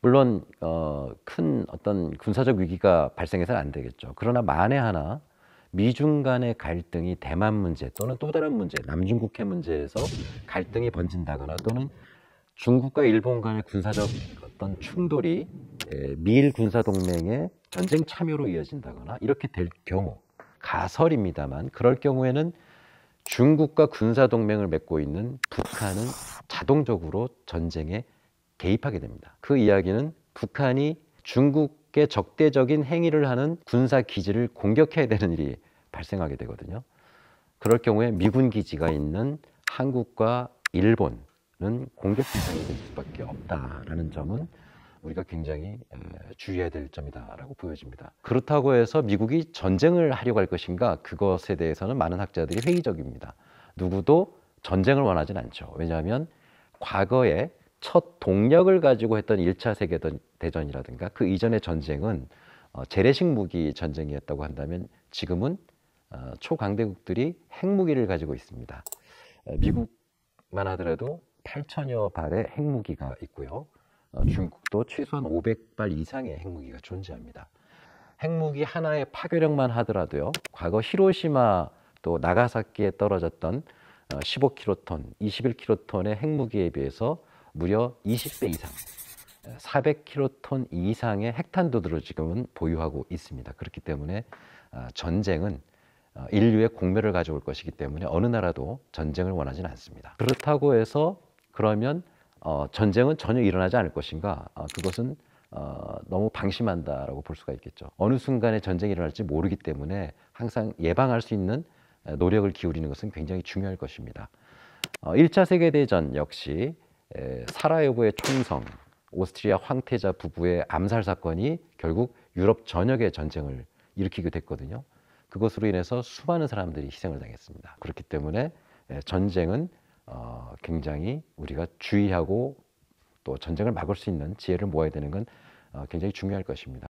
물론 어, 큰 어떤 군사적 위기가 발생해서는 안 되겠죠. 그러나 만에 하나 미중 간의 갈등이 대만 문제 또는 또 다른 문제 남중국해 문제에서 갈등이 번진다거나 또는 중국과 일본 간의 군사적 어떤 충돌이 미일 군사 동맹의 전쟁 참여로 이어진다거나 이렇게 될 경우 가설입니다만 그럴 경우에는 중국과 군사 동맹을 맺고 있는 북한은 자동적으로 전쟁에 개입하게 됩니다. 그 이야기는 북한이 중국의 적대적인 행위를 하는 군사 기지를 공격해야 되는 일이 발생하게 되거든요. 그럴 경우에 미군 기지가 있는 한국과 일본은 공격 대상이 될 수밖에 없다라는 점은 우리가 굉장히 주의해야 될 점이다라고 보여집니다. 그렇다고 해서 미국이 전쟁을 하려고 할 것인가 그것에 대해서는 많은 학자들이 회의적입니다. 누구도 전쟁을 원하진 않죠. 왜냐하면 과거에 첫 동력을 가지고 했던 1차 세계대전이라든가 그 이전의 전쟁은 어, 재래식 무기 전쟁이었다고 한다면 지금은 어, 초강대국들이 핵무기를 가지고 있습니다. 어, 미국만 하더라도 8천여 발의 핵무기가 있고요. 중국도 최소한 500발 이상의 핵무기가 존재합니다. 핵무기 하나의 파괴력만 하더라도요. 과거 히로시마 또 나가사키에 떨어졌던 15킬로톤, 21킬로톤의 핵무기에 비해서 무려 20배 이상 400킬로톤 이상의 핵탄두들을 지금은 보유하고 있습니다. 그렇기 때문에 아, 전쟁은 어, 인류의 공멸을 가져올 것이기 때문에 어느 나라도 전쟁을 원하지는 않습니다. 그렇다고 해서 그러면 어, 전쟁은 전혀 일어나지 않을 것인가? 아, 그것은 어, 너무 방심한다라고 볼 수가 있겠죠. 어느 순간에 전쟁이 일어날지 모르기 때문에 항상 예방할 수 있는 노력을 기울이는 것은 굉장히 중요할 것입니다. 1차 세계대전 역시 사라예고의 총성, 오스트리아 황태자 부부의 암살 사건이 결국 유럽 전역의 전쟁을 일으키게 됐거든요. 그것으로 인해서 수많은 사람들이 희생을 당했습니다. 그렇기 때문에 전쟁은 어, 굉장히 우리가 주의하고 또 전쟁을 막을 수 있는 지혜를 모아야 되는 건 어, 굉장히 중요할 것입니다.